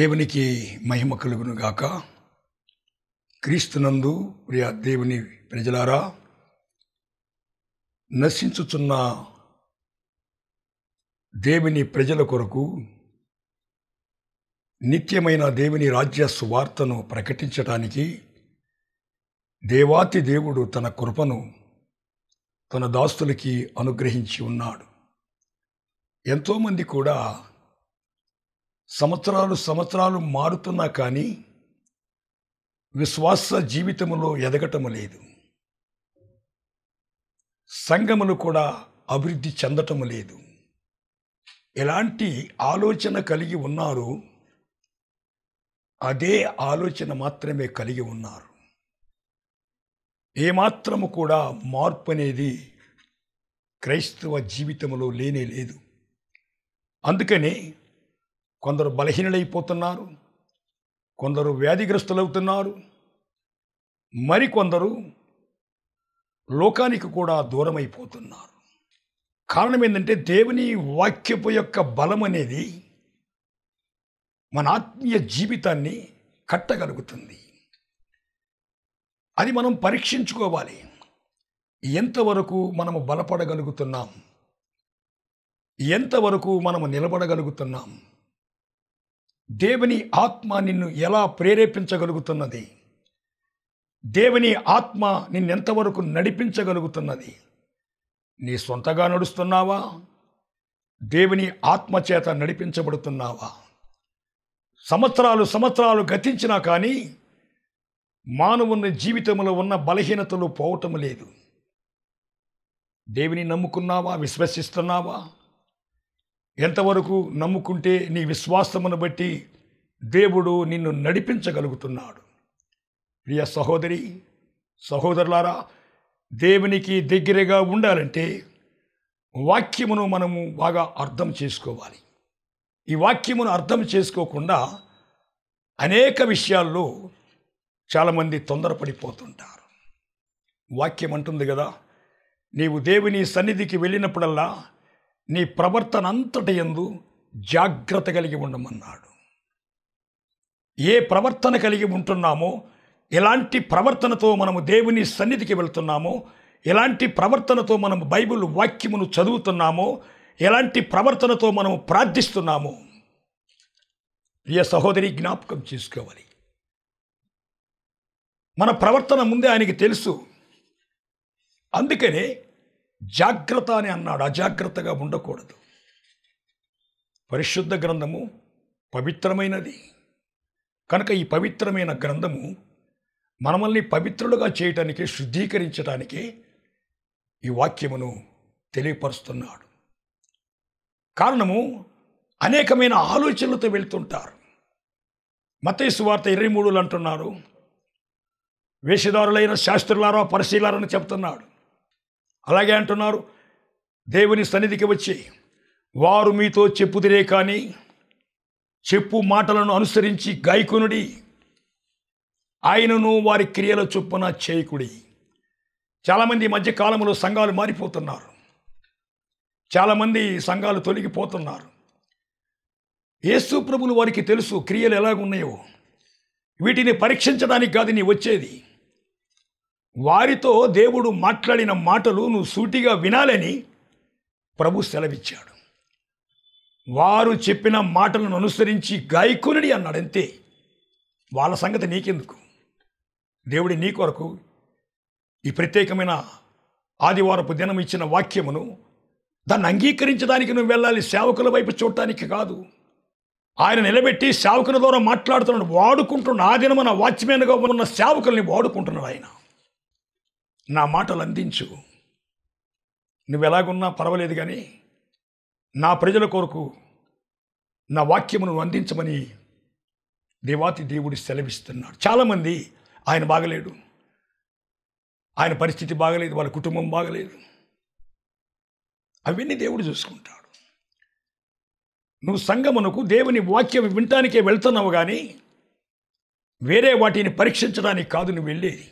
దేవునికి మహిమ కలుగును గాక క్రీస్తునందు ప్రియ దేవుని ప్రజలారా నశించుచున్న దేవుని ప్రజల కొరకు నిత్యమైన దేవుని రాజ్య సువార్తను ప్రకటించటానికి దేవాతి దేవుడు తన కృపను తన దాస్తులకి అనుగ్రహించి ఉన్నాడు ఎంతోమంది కూడా సంవత్సరాలు సంవత్సరాలు మారుతున్నా కానీ విశ్వాస జీవితంలో ఎదగటము లేదు సంఘములు కూడా అభివృద్ధి చెందటము లేదు ఎలాంటి ఆలోచన కలిగి ఉన్నారు అదే ఆలోచన మాత్రమే కలిగి ఉన్నారు ఏమాత్రము కూడా మార్పు అనేది క్రైస్తవ జీవితంలో లేనే లేదు అందుకనే కొందరు బలహీనులైపోతున్నారు కొందరు వ్యాధిగ్రస్తులవుతున్నారు మరికొందరు లోకానికి కూడా దూరమైపోతున్నారు కారణం ఏంటంటే దేవుని వాక్యపు యొక్క బలం అనేది మన ఆత్మీయ జీవితాన్ని కట్టగలుగుతుంది అది మనం పరీక్షించుకోవాలి ఎంతవరకు మనము బలపడగలుగుతున్నాం ఎంతవరకు మనము నిలబడగలుగుతున్నాం దేవుని ఆత్మ నిన్ను ఎలా ప్రేరేపించగలుగుతున్నది దేవుని ఆత్మ నిన్నెంతవరకు నడిపించగలుగుతున్నది నీ సొంతగా నడుస్తున్నావా దేవుని ఆత్మ చేత నడిపించబడుతున్నావా సంవత్సరాలు సంవత్సరాలు గతించినా కానీ మానవుని జీవితంలో ఉన్న బలహీనతలు పోవటం లేదు దేవుని నమ్ముకున్నావా విశ్వసిస్తున్నావా ఎంతవరకు నమ్ముకుంటే నీ విశ్వాసమును బట్టి దేవుడు నిన్ను నడిపించగలుగుతున్నాడు ప్రియ సహోదరి సహోదరులారా దేవునికి దగ్గరగా ఉండాలంటే వాక్యమును మనము బాగా అర్థం చేసుకోవాలి ఈ వాక్యమును అర్థం చేసుకోకుండా అనేక విషయాల్లో చాలామంది తొందరపడిపోతుంటారు వాక్యం అంటుంది కదా నీవు దేవుని సన్నిధికి వెళ్ళినప్పుడల్లా నీ ప్రవర్తన అంతటి ఎందు జాగ్రత్త కలిగి ఉండమన్నాడు ఏ ప్రవర్తన కలిగి ఉంటున్నామో ఎలాంటి ప్రవర్తనతో మనము దేవుని సన్నిధికి వెళ్తున్నామో ఎలాంటి ప్రవర్తనతో మనము బైబిల్ వాక్యమును చదువుతున్నామో ఎలాంటి ప్రవర్తనతో మనము ప్రార్థిస్తున్నామో ఏ సహోదరి జ్ఞాపకం చేసుకోవాలి మన ప్రవర్తన ముందే ఆయనకి తెలుసు అందుకనే జాగ్రత్త అని అన్నాడు అజాగ్రత్తగా ఉండకూడదు పరిశుద్ధ గ్రంథము పవిత్రమైనది కనుక ఈ పవిత్రమైన గ్రంథము మనమల్ని పవిత్రులుగా చేయటానికి శుద్ధీకరించడానికి ఈ వాక్యమును తెలియపరుస్తున్నాడు కారణము అనేకమైన ఆలోచనలతో వెళ్తుంటారు మతేసు వార్త ఇరవై మూడులు అంటున్నారు వేషధారులైన శాస్త్రులారా పరిశీలారని చెప్తున్నాడు అలాగే అంటున్నారు దేవుని సన్నిధికి వచ్చి వారు మీతో చెప్పుదిరే కానీ చెప్పు మాటలను అనుసరించి గాయకునుడి ఆయనను వారి క్రియల చొప్పున చేయకుడి చాలామంది మధ్యకాలంలో సంఘాలు మారిపోతున్నారు చాలామంది సంఘాలు తొలగిపోతున్నారు యేసు ప్రభులు వారికి తెలుసు క్రియలు ఎలాగున్నాయో వీటిని పరీక్షించడానికి కాదు నీ వచ్చేది వారితో దేవుడు మాట్లాడిన మాటలు నువ్వు సూటిగా వినాలని ప్రభు సెలవిచ్చాడు వారు చెప్పిన మాటలను అనుసరించి గాయకునుడి అన్నాడంతే వాళ్ళ సంగతి నీకెందుకు దేవుడి నీ కొరకు ఈ ప్రత్యేకమైన ఆదివారపు దినం ఇచ్చిన వాక్యమును దాన్ని అంగీకరించడానికి నువ్వు వెళ్ళాలి సేవకుల వైపు చూడటానికి కాదు ఆయన నిలబెట్టి సేవకుల ద్వారా మాట్లాడుతున్నాడు వాడుకుంటున్న ఆ దినమన వాచ్మెన్గా ఉన్న సేవకుల్ని వాడుకుంటున్నాడు ఆయన నా మాటలు అందించు నువ్వు ఎలాగున్నా పర్వాలేదు కానీ నా ప్రజల కొరకు నా వాక్యమును అందించమని దేవాతి దేవుడు సెలవిస్తున్నాడు చాలామంది ఆయన బాగలేడు ఆయన పరిస్థితి బాగలేదు వాళ్ళ కుటుంబం బాగలేదు అవన్నీ దేవుడు చూసుకుంటాడు నువ్వు సంగమునకు దేవుని వాక్యం వినటానికే వెళ్తున్నావు కానీ వేరే వాటిని పరీక్షించడానికి కాదు నువ్వు వెళ్ళేది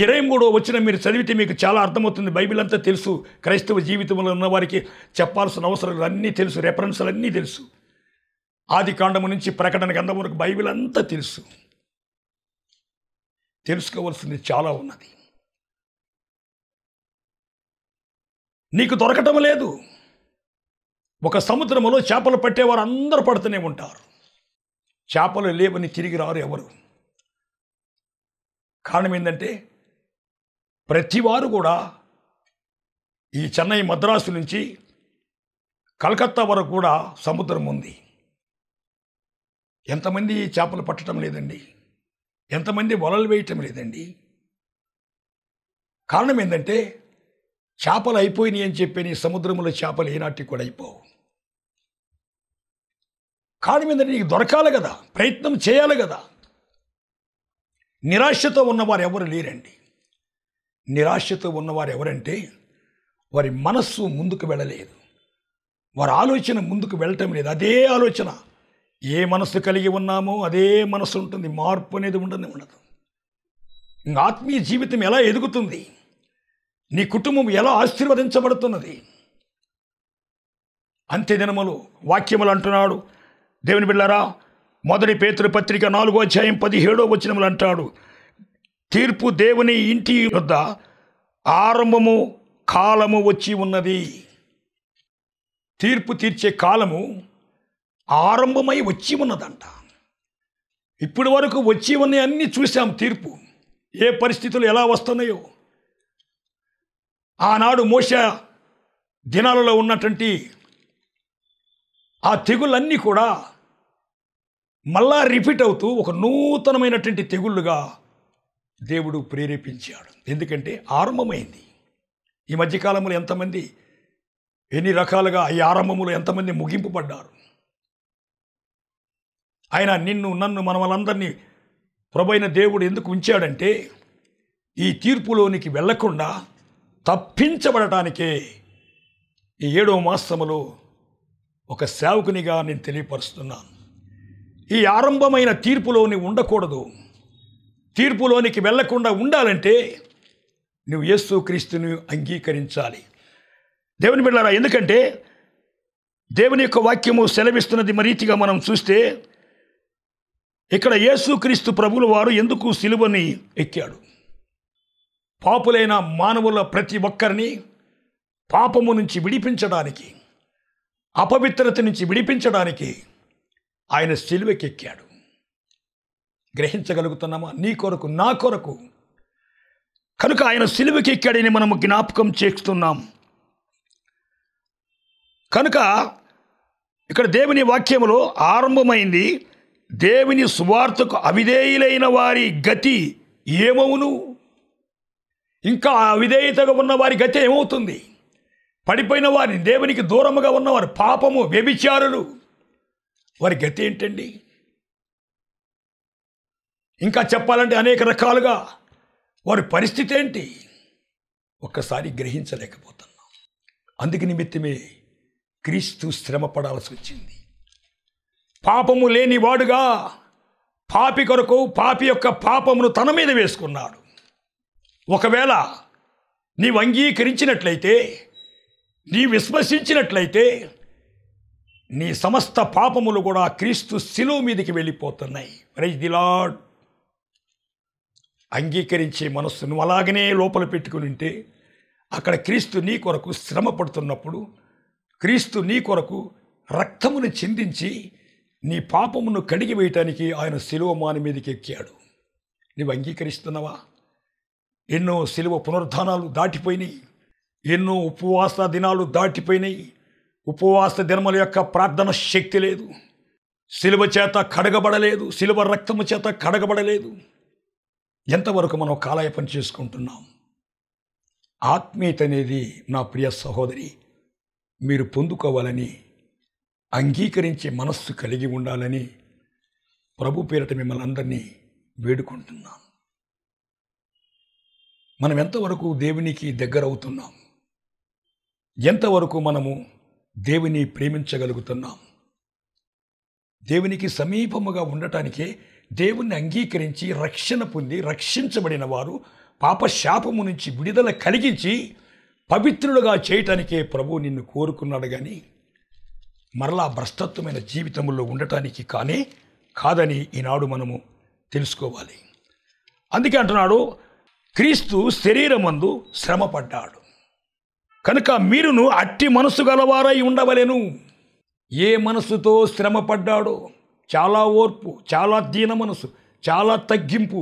ఇరవై మూడో వచ్చిన మీరు చదివితే మీకు చాలా అర్థమవుతుంది బైబిల్ అంతా తెలుసు క్రైస్తవ జీవితంలో ఉన్నవారికి చెప్పాల్సిన అవసరాలు అన్నీ తెలుసు రెఫరెన్స్లు అన్నీ తెలుసు ఆది కాండము నుంచి ప్రకటన గంధం వరకు బైబిల్ అంతా తెలుసు తెలుసుకోవాల్సింది చాలా ఉన్నది నీకు దొరకటం లేదు ఒక సముద్రములో చేపలు పట్టేవారు అందరూ పడుతూనే ఉంటారు చేపలు లేవని తిరిగి రారు ఎవరు కారణం ఏంటంటే ప్రతివారు కూడా ఈ చెన్నై మద్రాసు నుంచి కలకత్తా వరకు కూడా సముద్రం ఉంది ఎంతమంది చేపలు పట్టడం లేదండి ఎంతమంది వలలు వేయటం లేదండి కారణం ఏంటంటే చేపలు అయిపోయినాయి అని చెప్పి సముద్రంలో చేపలు ఏనాటికి కూడా అయిపోవు కారణం ఏంటంటే నీకు దొరకాలి కదా ప్రయత్నం చేయాలి కదా నిరాశతో ఉన్నవారు ఎవరు లేరండి నిరాశతో ఉన్నవారు ఎవరంటే వారి మనస్సు ముందుకు వెళ్ళలేదు వారి ఆలోచన ముందుకు వెళ్ళటం లేదు అదే ఆలోచన ఏ మనస్సు కలిగి ఉన్నామో అదే మనస్సు ఉంటుంది మార్పు అనేది ఉండదు ఉండదు ఆత్మీయ జీవితం ఎలా ఎదుగుతుంది నీ కుటుంబం ఎలా ఆశీర్వదించబడుతున్నది దినములు వాక్యములు అంటున్నాడు దేవుని బిళ్ళారా మొదటి పేతృ పత్రిక నాలుగో అధ్యాయం పదిహేడో వచనములు అంటాడు తీర్పు దేవుని ఇంటి వద్ద ఆరంభము కాలము వచ్చి ఉన్నది తీర్పు తీర్చే కాలము ఆరంభమై వచ్చి ఉన్నదంట ఇప్పటి వరకు వచ్చి ఉన్న అన్నీ చూసాం తీర్పు ఏ పరిస్థితులు ఎలా వస్తున్నాయో ఆనాడు మోస దినాలలో ఉన్నటువంటి ఆ తెగుళ్ళన్నీ కూడా మళ్ళా రిపీట్ అవుతూ ఒక నూతనమైనటువంటి తెగుళ్ళుగా దేవుడు ప్రేరేపించాడు ఎందుకంటే ఆరంభమైంది ఈ మధ్యకాలంలో ఎంతమంది ఎన్ని రకాలుగా ఈ ఆరంభములు ఎంతమంది ముగింపుపడ్డారు ఆయన నిన్ను నన్ను మన వాళ్ళందరినీ ప్రభైన దేవుడు ఎందుకు ఉంచాడంటే ఈ తీర్పులోనికి వెళ్లకుండా తప్పించబడటానికే ఈ ఏడవ మాసములో ఒక సేవకునిగా నేను తెలియపరుస్తున్నాను ఈ ఆరంభమైన తీర్పులోని ఉండకూడదు తీర్పులోనికి వెళ్లకుండా ఉండాలంటే నువ్వు యేసు క్రీస్తుని అంగీకరించాలి దేవుని బిడ్డారా ఎందుకంటే దేవుని యొక్క వాక్యము సెలవిస్తున్నది మరీతిగా మనం చూస్తే ఇక్కడ యేసుక్రీస్తు ప్రభుల వారు ఎందుకు సిలువని ఎక్కాడు పాపులైన మానవుల ప్రతి ఒక్కరిని పాపము నుంచి విడిపించడానికి అపవిత్రత నుంచి విడిపించడానికి ఆయన సిలువకెక్కాడు గ్రహించగలుగుతున్నామా నీ కొరకు నా కొరకు కనుక ఆయన సిలువకి ఎక్కడిని మనము జ్ఞాపకం చేస్తున్నాం కనుక ఇక్కడ దేవుని వాక్యములో ఆరంభమైంది దేవుని సువార్తకు అవిధేయులైన వారి గతి ఏమవును ఇంకా అవిధేయతగా ఉన్న వారి గతి ఏమవుతుంది పడిపోయిన వారిని దేవునికి దూరముగా ఉన్నవారు పాపము వ్యభిచారులు వారి గతి ఏంటండి ఇంకా చెప్పాలంటే అనేక రకాలుగా వారి పరిస్థితి ఏంటి ఒక్కసారి గ్రహించలేకపోతున్నాం అందుకు నిమిత్తమే క్రీస్తు శ్రమ పడాల్సి వచ్చింది పాపము లేని వాడుగా పాపి కొరకు పాపి యొక్క పాపమును తన మీద వేసుకున్నాడు ఒకవేళ నీవు అంగీకరించినట్లయితే నీ విశ్వసించినట్లయితే నీ సమస్త పాపములు కూడా క్రీస్తు శిలువు మీదకి వెళ్ళిపోతున్నాయి ప్రైజ్ ది లాడ్ అంగీకరించే మనస్సును అలాగనే లోపల పెట్టుకుని ఉంటే అక్కడ క్రీస్తు నీ కొరకు శ్రమ పడుతున్నప్పుడు క్రీస్తు నీ కొరకు రక్తమును చిందించి నీ పాపమును కడిగి వేయటానికి ఆయన శిలువ మాని మీదకి ఎక్కాడు నువ్వు అంగీకరిస్తున్నావా ఎన్నో శిలువ పునరుద్ధానాలు దాటిపోయినాయి ఎన్నో ఉపవాస దినాలు దాటిపోయినాయి ఉపవాస దినముల యొక్క ప్రార్థన శక్తి లేదు సిలువ చేత కడగబడలేదు సిలువ రక్తము చేత కడగబడలేదు ఎంతవరకు మనం పని చేసుకుంటున్నాం ఆత్మీయత అనేది నా ప్రియ సహోదరి మీరు పొందుకోవాలని అంగీకరించే మనస్సు కలిగి ఉండాలని ప్రభు పేరిట మిమ్మల్ని అందరినీ వేడుకుంటున్నాం మనం ఎంతవరకు దేవునికి దగ్గర అవుతున్నాం ఎంతవరకు మనము దేవుని ప్రేమించగలుగుతున్నాం దేవునికి సమీపముగా ఉండటానికే దేవుణ్ణి అంగీకరించి రక్షణ పొంది రక్షించబడిన వారు పాపశాపము నుంచి విడుదల కలిగించి పవిత్రుడుగా చేయటానికే ప్రభు నిన్ను కోరుకున్నాడు కానీ మరలా భ్రష్టత్వమైన జీవితంలో ఉండటానికి కానీ కాదని ఈనాడు మనము తెలుసుకోవాలి అందుకే అంటున్నాడు క్రీస్తు శరీరమందు శ్రమపడ్డాడు కనుక మీరును అట్టి మనసు గలవారై ఉండవలేను ఏ మనసుతో శ్రమపడ్డాడో చాలా ఓర్పు చాలా దీన మనసు చాలా తగ్గింపు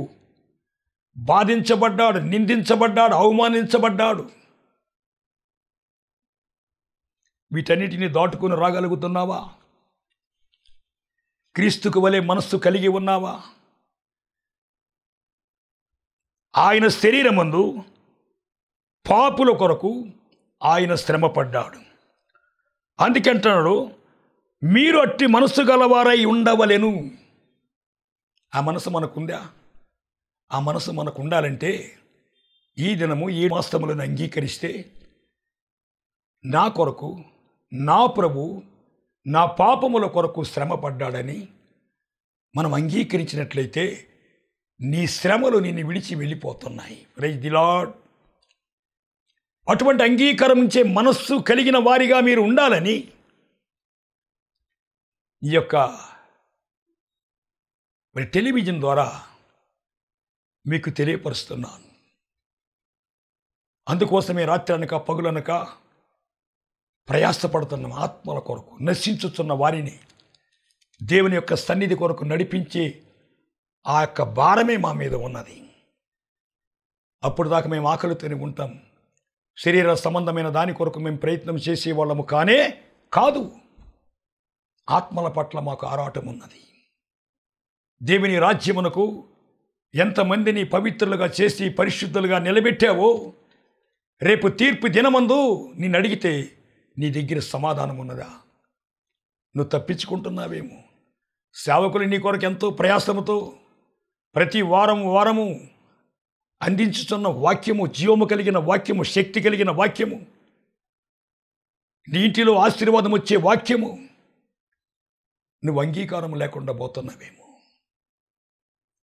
బాధించబడ్డాడు నిందించబడ్డాడు అవమానించబడ్డాడు వీటన్నిటిని దాటుకుని రాగలుగుతున్నావా క్రీస్తుకు వలె మనస్సు కలిగి ఉన్నావా ఆయన శరీరమందు పాపుల కొరకు ఆయన శ్రమపడ్డాడు అందుకంటున్నాడు మీరు అట్టి మనసు గలవారై ఉండవలెను ఆ మనసు మనకుందా ఆ మనసు మనకు ఉండాలంటే ఈ దినము ఈ మాస్తములను అంగీకరిస్తే నా కొరకు నా ప్రభు నా పాపముల కొరకు శ్రమ పడ్డాడని మనం అంగీకరించినట్లయితే నీ శ్రమలు నిన్ను విడిచి వెళ్ళిపోతున్నాయి ప్రైజ్ ది లాడ్ అటువంటి అంగీకరించే మనస్సు కలిగిన వారిగా మీరు ఉండాలని ఈ యొక్క మరి టెలివిజన్ ద్వారా మీకు తెలియపరుస్తున్నాను అందుకోసమే రాత్రి అనక పగులనక ప్రయాసపడుతున్న ఆత్మల కొరకు నశించుతున్న వారిని దేవుని యొక్క సన్నిధి కొరకు నడిపించి ఆ యొక్క భారమే మా మీద ఉన్నది అప్పుడు దాకా మేము తిని ఉంటాం శరీర సంబంధమైన దాని కొరకు మేము ప్రయత్నం చేసే వాళ్ళము కానే కాదు ఆత్మల పట్ల మాకు ఆరాటం ఉన్నది దేవుని రాజ్యమునకు ఎంతమందిని పవిత్రులుగా చేసి పరిశుద్ధులుగా నిలబెట్టావో రేపు తీర్పు దినమందు నిన్ను అడిగితే నీ దగ్గర సమాధానం ఉన్నదా నువ్వు తప్పించుకుంటున్నావేమో సేవకులు నీ కొరకు ఎంతో ప్రయాసముతో ప్రతి వారం వారము అందించుతున్న వాక్యము జీవము కలిగిన వాక్యము శక్తి కలిగిన వాక్యము నీ ఇంటిలో ఆశీర్వాదం వచ్చే వాక్యము నువ్వు అంగీకారం లేకుండా పోతున్నావేమో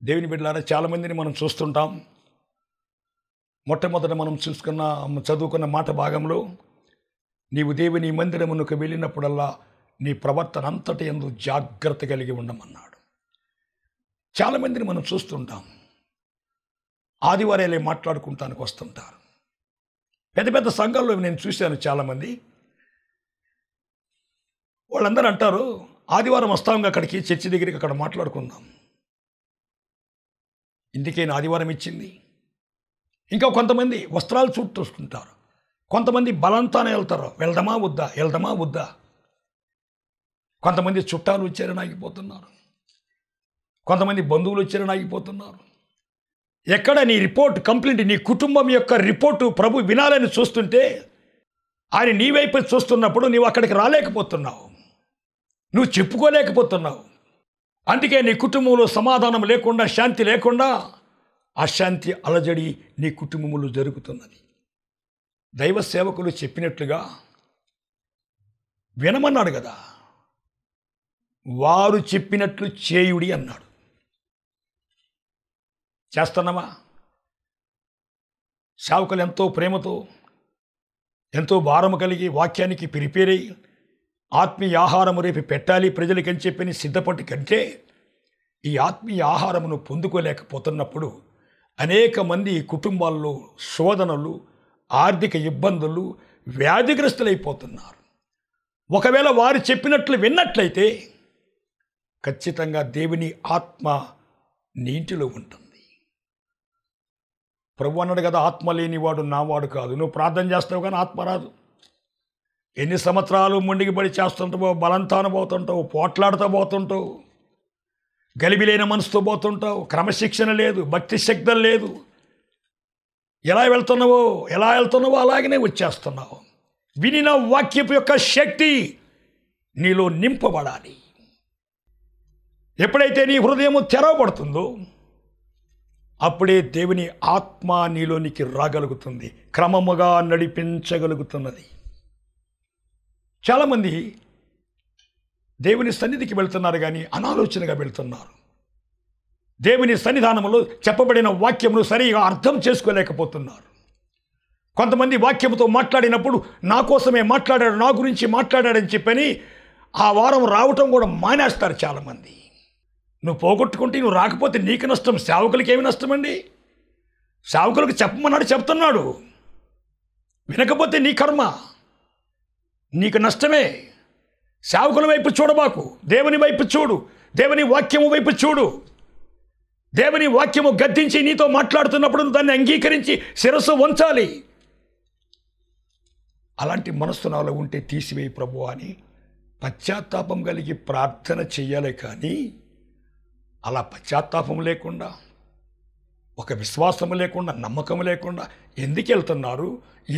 దేవుని బిడ్డలారా చాలామందిని మనం చూస్తుంటాం మొట్టమొదట మనం చూసుకున్న చదువుకున్న మాట భాగంలో నీవు దేవుని మందిరమునకు వెళ్ళినప్పుడల్లా నీ ప్రవర్తన అంతటి ఎందు జాగ్రత్త కలిగి ఉండమన్నాడు చాలామందిని మనం చూస్తుంటాం ఆదివారాలే మాట్లాడుకుంటానికి వస్తుంటారు పెద్ద పెద్ద సంఘాల్లో నేను చూశాను చాలామంది వాళ్ళందరూ అంటారు ఆదివారం వస్తాం అక్కడికి చర్చి దగ్గరికి అక్కడ మాట్లాడుకుందాం ఇందుకే ఆదివారం ఇచ్చింది ఇంకా కొంతమంది వస్త్రాలు చూస్తుంటారు కొంతమంది బలంతానే వెళ్తారు వెళ్దామా వద్దా వెళ్దామా వద్దా కొంతమంది చుట్టాలు వచ్చారని ఆగిపోతున్నారు కొంతమంది బంధువులు వచ్చారని ఆగిపోతున్నారు ఎక్కడ నీ రిపోర్ట్ కంప్లైంట్ నీ కుటుంబం యొక్క రిపోర్టు ప్రభు వినాలని చూస్తుంటే ఆయన నీ వైపు చూస్తున్నప్పుడు నీవు అక్కడికి రాలేకపోతున్నావు నువ్వు చెప్పుకోలేకపోతున్నావు అందుకే నీ కుటుంబంలో సమాధానం లేకుండా శాంతి లేకుండా అశాంతి అలజడి నీ కుటుంబంలో జరుగుతున్నది దైవ సేవకులు చెప్పినట్లుగా వినమన్నాడు కదా వారు చెప్పినట్లు చేయుడి అన్నాడు చేస్తున్నామా సేవకులు ఎంతో ప్రేమతో ఎంతో భారం కలిగి వాక్యానికి ప్రిపేర్ అయ్యి ఆత్మీయ ఆహారము రేపు పెట్టాలి ప్రజలకి అని చెప్పని సిద్ధపడి కంటే ఈ ఆత్మీయ ఆహారమును పొందుకోలేకపోతున్నప్పుడు అనేక మంది కుటుంబాల్లో శోధనలు ఆర్థిక ఇబ్బందులు వ్యాధిగ్రస్తులైపోతున్నారు ఒకవేళ వారు చెప్పినట్లు విన్నట్లయితే ఖచ్చితంగా దేవుని ఆత్మ నీటిలో ఉంటుంది ప్రభు అన్నాడు కదా ఆత్మ లేనివాడు నావాడు కాదు నువ్వు ప్రార్థన చేస్తావు కానీ ఆత్మ రాదు ఎన్ని సంవత్సరాలు ముండిగిపడి చేస్తుంటావో బలంతాను పోతుంటావు పోట్లాడుతూ పోతుంటావు గలిబిలైన మనసుతో పోతుంటావు క్రమశిక్షణ లేదు భక్తి శక్తులు లేదు ఎలా వెళ్తున్నావో ఎలా వెళ్తున్నావో అలాగనే వచ్చేస్తున్నావు వినిన వాక్యపు యొక్క శక్తి నీలో నింపబడాలి ఎప్పుడైతే నీ హృదయము తెరవబడుతుందో అప్పుడే దేవుని ఆత్మ నీలోనికి రాగలుగుతుంది క్రమముగా నడిపించగలుగుతున్నది చాలామంది దేవుని సన్నిధికి వెళ్తున్నారు కానీ అనాలోచనగా వెళ్తున్నారు దేవుని సన్నిధానంలో చెప్పబడిన వాక్యమును సరిగా అర్థం చేసుకోలేకపోతున్నారు కొంతమంది వాక్యంతో మాట్లాడినప్పుడు నా కోసమే మాట్లాడాడు నా గురించి మాట్లాడాడని చెప్పని ఆ వారం రావటం కూడా మానేస్తారు చాలామంది నువ్వు పోగొట్టుకుంటే నువ్వు రాకపోతే నీకు నష్టం సేవకులకి ఏమి నష్టం అండి సేవకులకు చెప్పమన్నాడు చెప్తున్నాడు వినకపోతే నీ కర్మ నీకు నష్టమే సేవకుల వైపు చూడబాకు దేవుని వైపు చూడు దేవుని వాక్యము వైపు చూడు దేవుని వాక్యము గద్దించి నీతో మాట్లాడుతున్నప్పుడు దాన్ని అంగీకరించి శిరస్సు వంచాలి అలాంటి మనస్సు నాలో ఉంటే తీసివేయి ప్రభు అని పశ్చాత్తాపం కలిగి ప్రార్థన చెయ్యాలి కానీ అలా పశ్చాత్తాపం లేకుండా ఒక విశ్వాసం లేకుండా నమ్మకం లేకుండా ఎందుకు వెళ్తున్నారు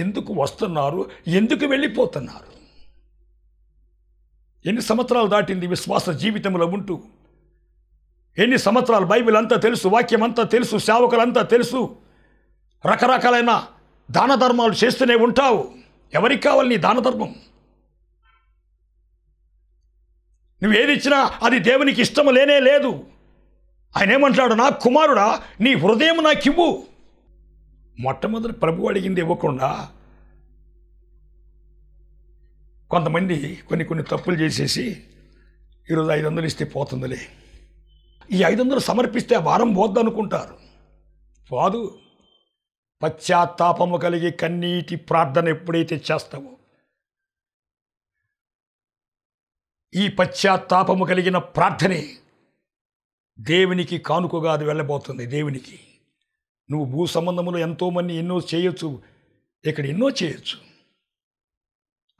ఎందుకు వస్తున్నారు ఎందుకు వెళ్ళిపోతున్నారు ఎన్ని సంవత్సరాలు దాటింది విశ్వాస జీవితంలో ఉంటూ ఎన్ని సంవత్సరాలు బైబిల్ అంతా తెలుసు వాక్యం అంతా తెలుసు సేవకులంతా తెలుసు రకరకాలైన దాన ధర్మాలు చేస్తూనే ఉంటావు ఎవరికి కావాలి నీ దాన ధర్మం ఏది ఇచ్చినా అది దేవునికి ఇష్టం లేనే లేదు ఆయన ఏమంటాడు నా కుమారుడా నీ హృదయం ఇవ్వు మొట్టమొదటి ప్రభు అడిగింది ఇవ్వకుండా కొంతమంది కొన్ని కొన్ని తప్పులు చేసేసి ఈరోజు ఐదు వందలు ఇస్తే పోతుందిలే ఈ ఐదు వందలు సమర్పిస్తే వారం పోద్దనుకుంటారు అనుకుంటారు పోదు పశ్చాత్తాపము కలిగి కన్నీటి ప్రార్థన ఎప్పుడైతే చేస్తావో ఈ పశ్చాత్తాపము కలిగిన ప్రార్థనే దేవునికి కానుకగా అది వెళ్ళబోతుంది దేవునికి నువ్వు భూ సంబంధములు ఎంతోమంది ఎన్నో చేయొచ్చు ఇక్కడ ఎన్నో చేయొచ్చు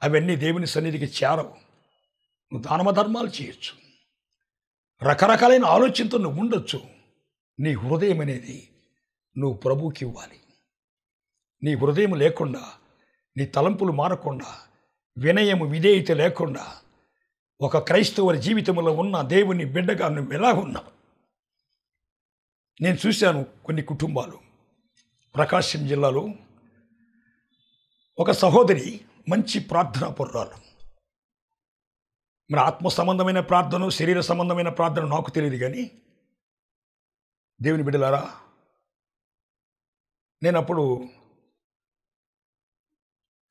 అవన్నీ దేవుని సన్నిధికి చేరవు నువ్వు దానమ ధర్మాలు చేయొచ్చు రకరకాలైన ఆలోచనతో నువ్వు ఉండొచ్చు నీ హృదయం అనేది నువ్వు ప్రభువుకి ఇవ్వాలి నీ హృదయం లేకుండా నీ తలంపులు మారకుండా వినయము విధేయత లేకుండా ఒక క్రైస్తవుల జీవితంలో ఉన్న దేవుని బిడ్డగా నువ్వు ఎలా ఉన్నావు నేను చూశాను కొన్ని కుటుంబాలు ప్రకాశం జిల్లాలో ఒక సహోదరి మంచి ప్రార్థనా పుర్రాలు మరి ఆత్మ సంబంధమైన ప్రార్థన శరీర సంబంధమైన ప్రార్థన నాకు తెలియదు కానీ దేవుని బిడ్డలారా నేను అప్పుడు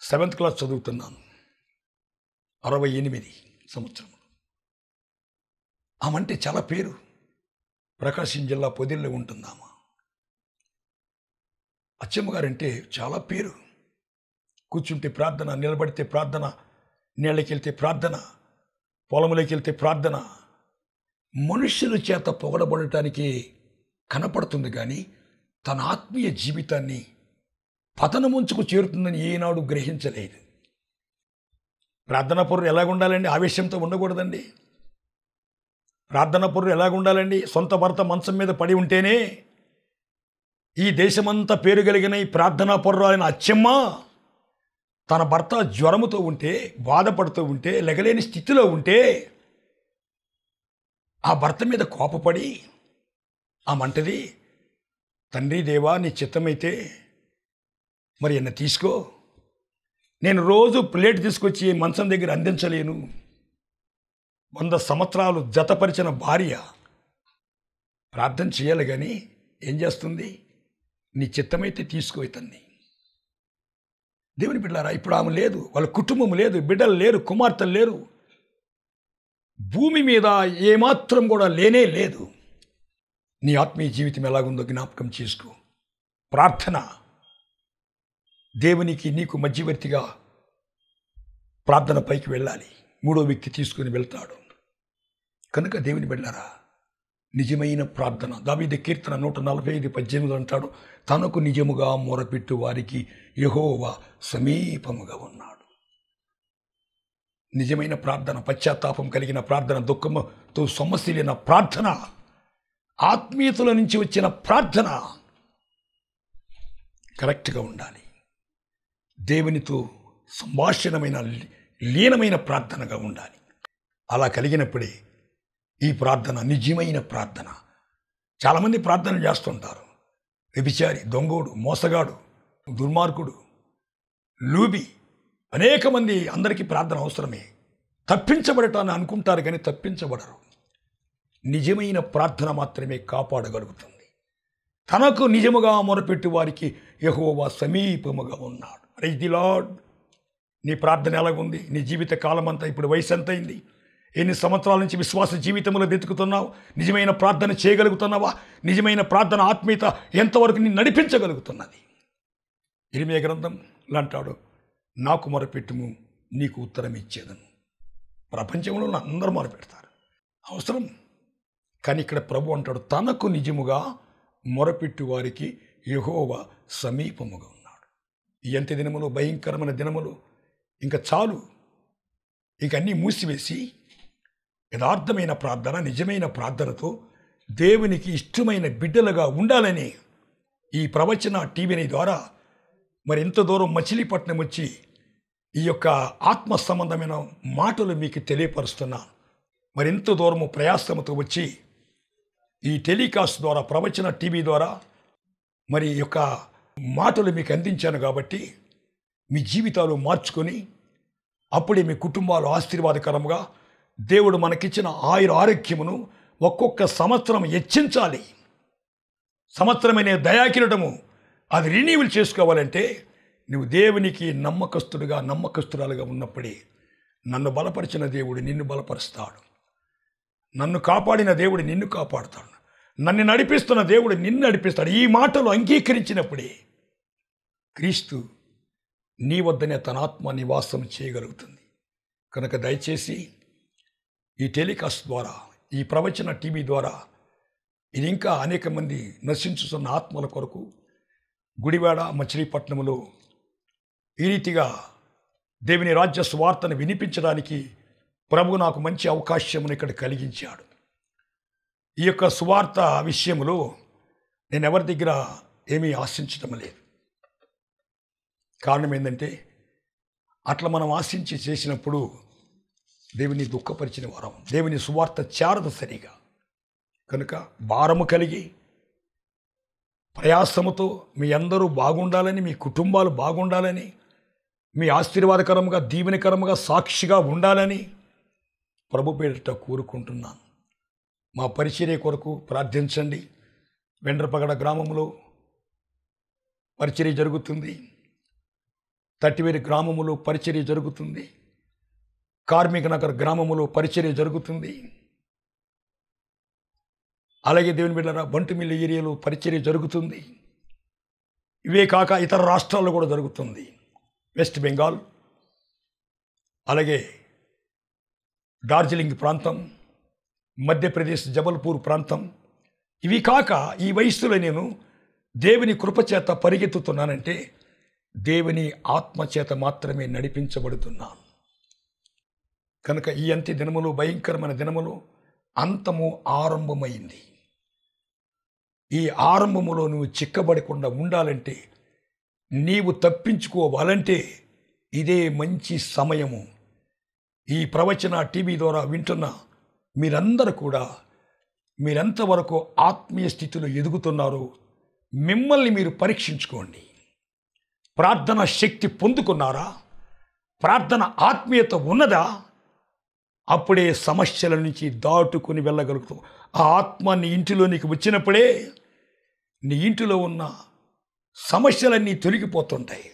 సెవెంత్ క్లాస్ చదువుతున్నాను అరవై ఎనిమిది సంవత్సరం ఆమంటే చాలా పేరు ప్రకాశం జిల్లా పొదిల్లో ఉంటుందామా అచ్చమ్మగారు అంటే చాలా పేరు కూర్చుంటే ప్రార్థన నిలబడితే ప్రార్థన నీళ్ళకి వెళ్తే ప్రార్థన పొలములోకి వెళ్తే ప్రార్థన మనుషుల చేత పొగడబడటానికి కనపడుతుంది కానీ తన ఆత్మీయ జీవితాన్ని పతనముంచుకు చేరుతుందని ఏనాడు గ్రహించలేదు ప్రార్థనా పొర్రు ఉండాలండి ఆవేశంతో ఉండకూడదండి ప్రార్థనా పొర్రు ఉండాలండి సొంత భర్త మంచం మీద పడి ఉంటేనే ఈ దేశమంతా పేరు కలిగిన ఈ ప్రార్థనా పొర్రు ఆయన అచ్చమ్మ తన భర్త జ్వరముతో ఉంటే బాధపడుతూ ఉంటే లెగలేని స్థితిలో ఉంటే ఆ భర్త మీద కోపపడి ఆ మంటది తండ్రి దేవా నీ చిత్తమైతే మరి ఎన్న తీసుకో నేను రోజు ప్లేట్ తీసుకొచ్చి మంచం దగ్గర అందించలేను వంద సంవత్సరాలు జతపరిచిన భార్య ప్రార్థన చేయాలి కానీ ఏం చేస్తుంది నీ చిత్తమైతే తీసుకో దేవుని బిడ్డలారా ఇప్పుడు ఆమె లేదు వాళ్ళ కుటుంబం లేదు బిడ్డలు లేరు కుమార్తెలు లేరు భూమి మీద ఏమాత్రం కూడా లేనే లేదు నీ ఆత్మీయ జీవితం ఎలాగుందో జ్ఞాపకం చేసుకో ప్రార్థన దేవునికి నీకు మధ్యవర్తిగా ప్రార్థన పైకి వెళ్ళాలి మూడో వ్యక్తి తీసుకుని వెళ్తాడు కనుక దేవుని వెళ్ళారా నిజమైన ప్రార్థన దావిద కీర్తన నూట నలభై ఐదు పద్దెనిమిది అంటాడు తనకు నిజముగా మొరపెట్టు వారికి యహోవా సమీపముగా ఉన్నాడు నిజమైన ప్రార్థన పశ్చాత్తాపం కలిగిన ప్రార్థన దుఃఖముతో సమస్యలైన ప్రార్థన ఆత్మీయతల నుంచి వచ్చిన ప్రార్థన కరెక్ట్గా ఉండాలి దేవునితో సంభాషణమైన లీనమైన ప్రార్థనగా ఉండాలి అలా కలిగినప్పుడే ఈ ప్రార్థన నిజమైన ప్రార్థన చాలామంది ప్రార్థన చేస్తుంటారు వ్యభిచారి దొంగోడు మోసగాడు దుర్మార్గుడు లూబి అనేక మంది అందరికీ ప్రార్థన అవసరమే తప్పించబడటాన్ని అనుకుంటారు కానీ తప్పించబడరు నిజమైన ప్రార్థన మాత్రమే కాపాడగలుగుతుంది తనకు నిజముగా మొరపెట్టి వారికి యహోవా సమీపముగా ఉన్నాడు రైజ్ ది లాడ్ నీ ప్రార్థన ఎలాగుంది నీ జీవిత కాలం అంతా ఇప్పుడు వయసు ఎంతైంది అయింది ఎన్ని సంవత్సరాల నుంచి విశ్వాస జీవితంలో వెతుకుతున్నావు నిజమైన ప్రార్థన చేయగలుగుతున్నావా నిజమైన ప్రార్థన ఆత్మీయత ఎంతవరకు నేను నడిపించగలుగుతున్నది ఇరిమే గ్రంథం లాంటాడు నాకు మొరపెట్టుము నీకు ఉత్తరం ఇచ్చేదను ప్రపంచంలో అందరూ మొరపెడతారు అవసరం కానీ ఇక్కడ ప్రభు అంటాడు తనకు నిజముగా మొరపెట్టు వారికి యహోవ సమీపముగా ఉన్నాడు ఎంత దినములు భయంకరమైన దినములు ఇంకా చాలు ఇక అన్నీ మూసివేసి యథార్థమైన ప్రార్థన నిజమైన ప్రార్థనతో దేవునికి ఇష్టమైన బిడ్డలుగా ఉండాలని ఈ ప్రవచన టీవీని ద్వారా మరి ఇంత దూరం మచిలీపట్నం వచ్చి ఈ యొక్క ఆత్మ సంబంధమైన మాటలు మీకు తెలియపరుస్తున్నా మరి ఇంత దూరము ప్రయాసముతో వచ్చి ఈ టెలికాస్ట్ ద్వారా ప్రవచన టీవీ ద్వారా మరి యొక్క మాటలు మీకు అందించాను కాబట్టి మీ జీవితాలు మార్చుకొని అప్పుడే మీ కుటుంబాలు ఆశీర్వాదకరంగా దేవుడు మనకిచ్చిన ఆయుర ఆరోగ్యమును ఒక్కొక్క సంవత్సరం హెచ్చించాలి సంవత్సరమైన దయాకిరటము అది రినీవల్ చేసుకోవాలంటే నువ్వు దేవునికి నమ్మకస్తుడుగా నమ్మకస్తురాలుగా ఉన్నప్పుడే నన్ను బలపరిచిన దేవుడు నిన్ను బలపరుస్తాడు నన్ను కాపాడిన దేవుడు నిన్ను కాపాడుతాడు నన్ను నడిపిస్తున్న దేవుడు నిన్ను నడిపిస్తాడు ఈ మాటలు అంగీకరించినప్పుడే క్రీస్తు నీ వద్దనే తన ఆత్మ నివాసం చేయగలుగుతుంది కనుక దయచేసి ఈ టెలికాస్ట్ ద్వారా ఈ ప్రవచన టీవీ ద్వారా ఇది ఇంకా అనేక మంది నశించుతున్న ఆత్మల కొరకు గుడివాడ మచిలీపట్నంలో ఈ రీతిగా దేవుని రాజ్య స్వార్థను వినిపించడానికి ప్రభు నాకు మంచి అవకాశమును ఇక్కడ కలిగించాడు ఈ యొక్క సువార్త విషయంలో నేను ఎవరి దగ్గర ఏమీ ఆశించడం లేదు కారణం ఏంటంటే అట్లా మనం ఆశించి చేసినప్పుడు దేవుని దుఃఖపరిచిన వరం దేవుని సువార్త చారద సరిగా కనుక భారము కలిగి ప్రయాసముతో మీ అందరూ బాగుండాలని మీ కుటుంబాలు బాగుండాలని మీ ఆశీర్వాదకరముగా దీవెనకరముగా సాక్షిగా ఉండాలని ప్రభు పేరిట కోరుకుంటున్నాను మా పరిచర్య కొరకు ప్రార్థించండి వెండ్రపగడ గ్రామంలో పరిచర్య జరుగుతుంది తట్టివేరి గ్రామంలో పరిచర్య జరుగుతుంది కార్మిక నగర్ గ్రామములో పరిచర్య జరుగుతుంది అలాగే దేవుని బిడ్డరా బంటుమిల్లి ఏరియాలో పరిచర్య జరుగుతుంది ఇవే కాక ఇతర రాష్ట్రాల్లో కూడా జరుగుతుంది వెస్ట్ బెంగాల్ అలాగే డార్జిలింగ్ ప్రాంతం మధ్యప్రదేశ్ జబల్పూర్ ప్రాంతం ఇవి కాక ఈ వయస్సులో నేను దేవుని కృపచేత పరిగెత్తుతున్నానంటే దేవుని ఆత్మచేత మాత్రమే నడిపించబడుతున్నాను కనుక ఈ అంత్య దినములు భయంకరమైన దినములు అంతము ఆరంభమైంది ఈ ఆరంభములో నువ్వు చిక్కబడకుండా ఉండాలంటే నీవు తప్పించుకోవాలంటే ఇదే మంచి సమయము ఈ ప్రవచన టీవీ ద్వారా వింటున్న మీరందరూ కూడా మీరెంతవరకు ఆత్మీయ స్థితిలో ఎదుగుతున్నారో మిమ్మల్ని మీరు పరీక్షించుకోండి ప్రార్థన శక్తి పొందుకున్నారా ప్రార్థన ఆత్మీయత ఉన్నదా అప్పుడే సమస్యల నుంచి దాటుకొని వెళ్ళగలుగుతావు ఆ ఆత్మ నీ ఇంటిలో నీకు వచ్చినప్పుడే నీ ఇంటిలో ఉన్న సమస్యలన్నీ తొలగిపోతుంటాయి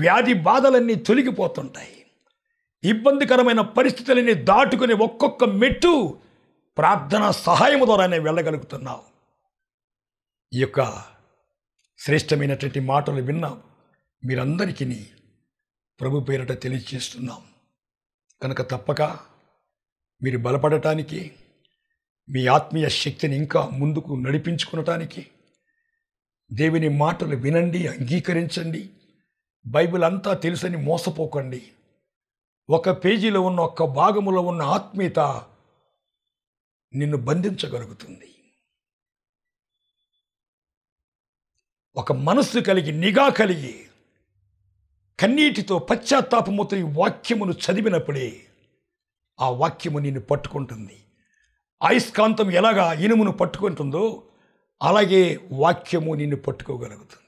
వ్యాధి బాధలన్నీ తొలగిపోతుంటాయి ఇబ్బందికరమైన పరిస్థితులన్నీ దాటుకుని ఒక్కొక్క మెట్టు ప్రార్థన సహాయం ద్వారానే వెళ్ళగలుగుతున్నావు ఈ యొక్క శ్రేష్టమైనటువంటి మాటలు విన్నాం మీరందరికీ ప్రభు పేరట తెలియజేస్తున్నాం కనుక తప్పక మీరు బలపడటానికి మీ ఆత్మీయ శక్తిని ఇంకా ముందుకు నడిపించుకునటానికి దేవుని మాటలు వినండి అంగీకరించండి బైబిల్ అంతా తెలుసని మోసపోకండి ఒక పేజీలో ఉన్న ఒక్క భాగములో ఉన్న ఆత్మీయత నిన్ను బంధించగలుగుతుంది ఒక మనస్సు కలిగి నిఘా కలిగి కన్నీటితో పశ్చాత్తాపముతో ఈ వాక్యమును చదివినప్పుడే ఆ వాక్యము నిన్ను పట్టుకుంటుంది అయస్కాంతం ఎలాగా ఇనుమును పట్టుకుంటుందో అలాగే వాక్యము నిన్ను పట్టుకోగలుగుతుంది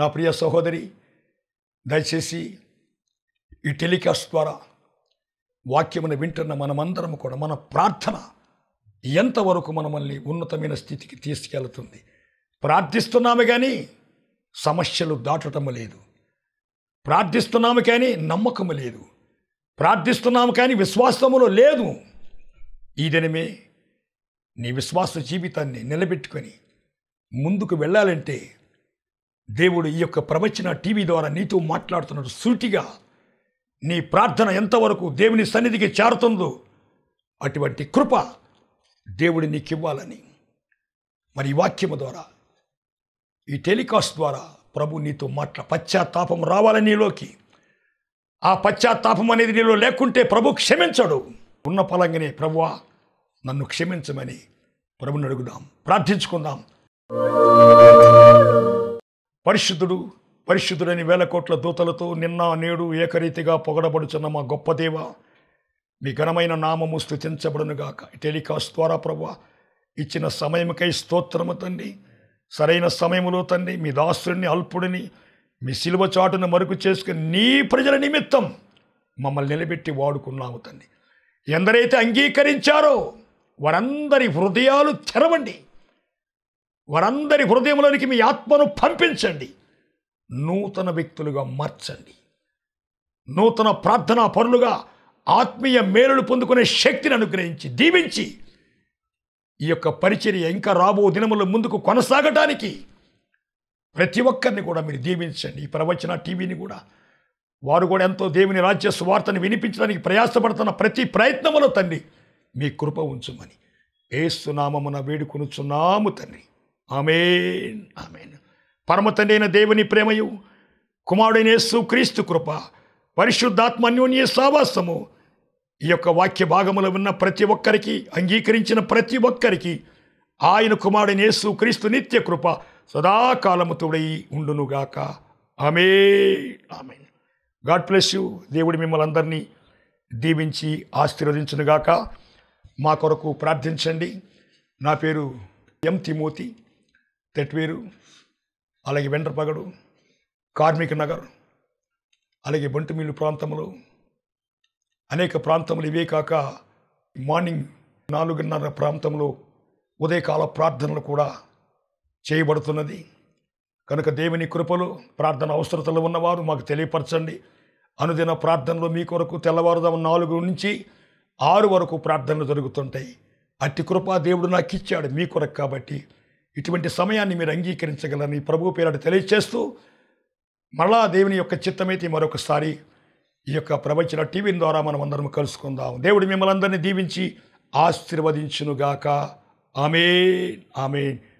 నా ప్రియ సహోదరి దయచేసి ఈ టెలికాస్ట్ ద్వారా వాక్యమును వింటున్న మనమందరం కూడా మన ప్రార్థన ఎంతవరకు మనమల్ని ఉన్నతమైన స్థితికి తీసుకెళ్తుంది ప్రార్థిస్తున్నాము కానీ సమస్యలు దాటటము లేదు ప్రార్థిస్తున్నాము కానీ నమ్మకము లేదు ప్రార్థిస్తున్నాము కానీ విశ్వాసములో లేదు ఈ దినమే నీ విశ్వాస జీవితాన్ని నిలబెట్టుకొని ముందుకు వెళ్ళాలంటే దేవుడు ఈ యొక్క ప్రవచన టీవీ ద్వారా నీతో మాట్లాడుతున్నాడు సూటిగా నీ ప్రార్థన ఎంతవరకు దేవుని సన్నిధికి చేరుతుందో అటువంటి కృప దేవుడు నీకివ్వాలని మరి వాక్యము ద్వారా ఈ టెలికాస్ట్ ద్వారా ప్రభు నీతో మాట్లా పశ్చాత్తాపం రావాలని నీలోకి ఆ పశ్చాత్తాపం అనేది నీలో లేకుంటే ప్రభు క్షమించడు ఉన్న పలంగానే ప్రభు నన్ను క్షమించమని ప్రభుని అడుగుదాం ప్రార్థించుకుందాం పరిశుద్ధుడు పరిశుద్ధుడని వేల కోట్ల దూతలతో నిన్న నేడు ఏకరీతిగా పొగడబడుచున్న మా గొప్ప దేవ మీ ఘనమైన నామము స్థుతించబడునుగాక టెలికాస్ట్ ద్వారా ప్రభు ఇచ్చిన సమయముకై స్తోత్రము తండ్రి సరైన సమయములో తండ్రి మీ దాసుడిని అల్పుడిని మీ సిలువ చాటును మరుగు చేసుకుని నీ ప్రజల నిమిత్తం మమ్మల్ని నిలబెట్టి వాడుకున్నాము తండ్రి ఎందరైతే అంగీకరించారో వారందరి హృదయాలు తెరవండి వారందరి హృదయంలోనికి మీ ఆత్మను పంపించండి నూతన వ్యక్తులుగా మార్చండి నూతన ప్రార్థనా పనులుగా ఆత్మీయ మేలులు పొందుకునే శక్తిని అనుగ్రహించి దీవించి ఈ యొక్క పరిచర్య ఇంకా రాబో దినముల ముందుకు కొనసాగటానికి ప్రతి ఒక్కరిని కూడా మీరు దీవించండి ఈ ప్రవచన టీవీని కూడా వారు కూడా ఎంతో దేవుని రాజ్య స్వార్థను వినిపించడానికి ప్రయాసపడుతున్న ప్రతి ప్రయత్నములో తండ్రి మీ కృప ఉంచుమని ఏసునామమున వేడుకొనుచున్నాము తండ్రి ఆమెన్ ఆమెన్ పరమతండైన దేవుని ప్రేమయు కుమారుడైన యేసు క్రీస్తు కృప పరిశుద్ధాత్మ అన్యోన్య సావాసము ఈ యొక్క వాక్య భాగములో ఉన్న ప్రతి ఒక్కరికి అంగీకరించిన ప్రతి ఒక్కరికి ఆయన కుమారుడైన యేసు క్రీస్తు నిత్య కృప సదాకాలము తోడై ఉండునుగాక ఆమె ఆమె గాడ్ ప్లెస్ యూ దేవుడు మిమ్మల్ని అందరినీ దీవించి ఆశీర్వదించునుగాక మా కొరకు ప్రార్థించండి నా పేరు ఎం తిమోతి తెట్వేరు అలాగే వెండ్రపగడు కార్మిక నగర్ అలాగే బంటుమిల్లు ప్రాంతంలో అనేక ప్రాంతములు ఇవే కాక మార్నింగ్ నాలుగున్నర ప్రాంతంలో ఉదయకాల ప్రార్థనలు కూడా చేయబడుతున్నది కనుక దేవుని కృపలు ప్రార్థన అవసరతలు ఉన్నవారు మాకు తెలియపరచండి అనుదిన ప్రార్థనలు మీ కొరకు తెల్లవారుదాము నాలుగు నుంచి ఆరు వరకు ప్రార్థనలు జరుగుతుంటాయి అట్టి కృప దేవుడు నాకు ఇచ్చాడు మీ కొరకు కాబట్టి ఇటువంటి సమయాన్ని మీరు అంగీకరించగలని ప్రభు పేరాడు తెలియచేస్తూ మరలా దేవుని యొక్క చిత్తమైతే మరొకసారి ఈ యొక్క ప్రవచన టీవీ ద్వారా మనం అందరం కలుసుకుందాం దేవుడు మిమ్మల్ని అందరినీ దీవించి ఆశీర్వదించునుగాక ఆమె ఆమెన్